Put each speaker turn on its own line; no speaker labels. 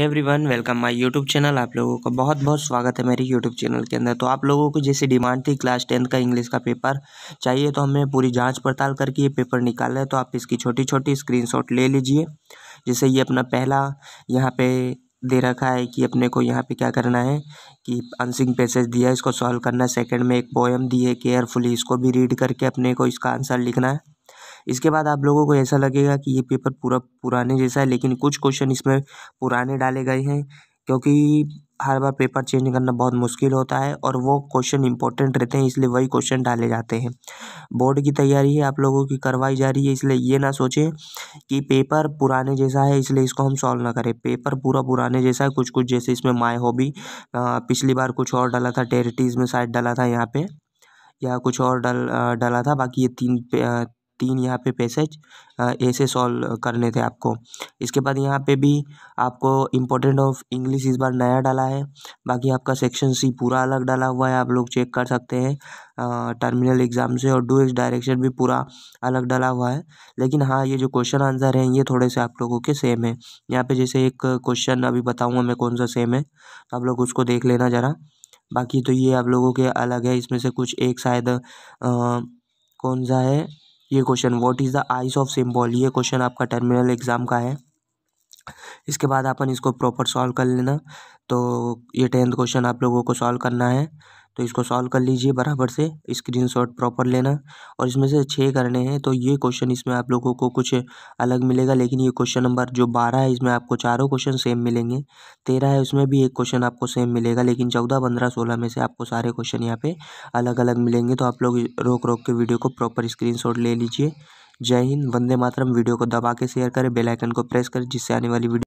every everyone welcome my YouTube channel आप लोगों का बहुत बहुत स्वागत है मेरे यूट्यूब चैनल के अंदर तो आप लोगों को जैसे डिमांड थी क्लास टेंथ का इंग्लिश का पेपर चाहिए तो हमें पूरी जांच पड़ताल करके ये पेपर निकाला है तो आप इसकी छोटी छोटी स्क्रीनशॉट ले लीजिए जैसे ये अपना पहला यहाँ पे दे रखा है कि अपने को यहाँ पे क्या करना है कि आंसिंग पैसेज दिया है इसको सॉल्व करना है सेकेंड में एक पोएम दी है केयरफुली इसको भी रीड करके अपने को इसका आंसर लिखना है इसके बाद आप लोगों को ऐसा लगेगा कि ये पेपर पूरा पुराने जैसा है लेकिन कुछ क्वेश्चन इसमें पुराने डाले गए हैं क्योंकि हर बार पेपर चेंज करना बहुत मुश्किल होता है और वो क्वेश्चन इंपॉर्टेंट रहते हैं इसलिए वही क्वेश्चन डाले जाते हैं बोर्ड की तैयारी है आप लोगों की करवाई जा रही है इसलिए ये ना सोचें कि पेपर पुराने जैसा है इसलिए इसको हम सॉल्व ना करें पेपर पूरा पुराने जैसा है कुछ कुछ जैसे इसमें माए हॉबी पिछली बार कुछ और डाला था टेरिटीज़ में साइड डाला था यहाँ पर या कुछ और डल डाला था बाकी ये तीन तीन यहाँ पे पैसेज ऐसे सॉल्व करने थे आपको इसके बाद यहाँ पे भी आपको इम्पोर्टेंट ऑफ इंग्लिश इस बार नया डाला है बाकी आपका सेक्शन सी पूरा अलग डाला हुआ है आप लोग चेक कर सकते हैं टर्मिनल एग्ज़ाम से और डू एक्स डायरेक्शन भी पूरा अलग डाला हुआ है लेकिन हाँ ये जो क्वेश्चन आंसर हैं ये थोड़े से आप लोगों के सेम है यहाँ पर जैसे एक क्वेश्चन अभी बताऊँगा मैं कौन सा सेम है तो आप लोग उसको देख लेना ज़रा बाकी तो ये आप लोगों के अलग है इसमें से कुछ एक शायद कौन सा है ये question what is the ice of symbol ये क्वेश्चन आपका टर्मिनल एग्ज़ाम का है इसके बाद अपन इसको प्रॉपर सॉल्व कर लेना तो ये टेंथ क्वेश्चन आप लोगों को सॉल्व करना है तो इसको सॉल्व कर लीजिए बराबर से स्क्रीनशॉट प्रॉपर लेना और इसमें से छः करने हैं तो ये क्वेश्चन इसमें आप लोगों को कुछ अलग मिलेगा लेकिन ये क्वेश्चन नंबर जो बारह है इसमें आपको चारों क्वेश्चन सेम मिलेंगे तेरह है उसमें भी एक क्वेश्चन आपको सेम मिलेगा लेकिन चौदह पंद्रह सोलह में से आपको सारे क्वेश्चन यहाँ पे अलग अलग मिलेंगे तो आप लोग रोक रोक के वीडियो को प्रॉपर स्क्रीन ले लीजिए जय हिंद वंदे मातरम वीडियो को दबा के शेयर करें बेलाइकन को प्रेस करें जिससे आने वाली वीडियो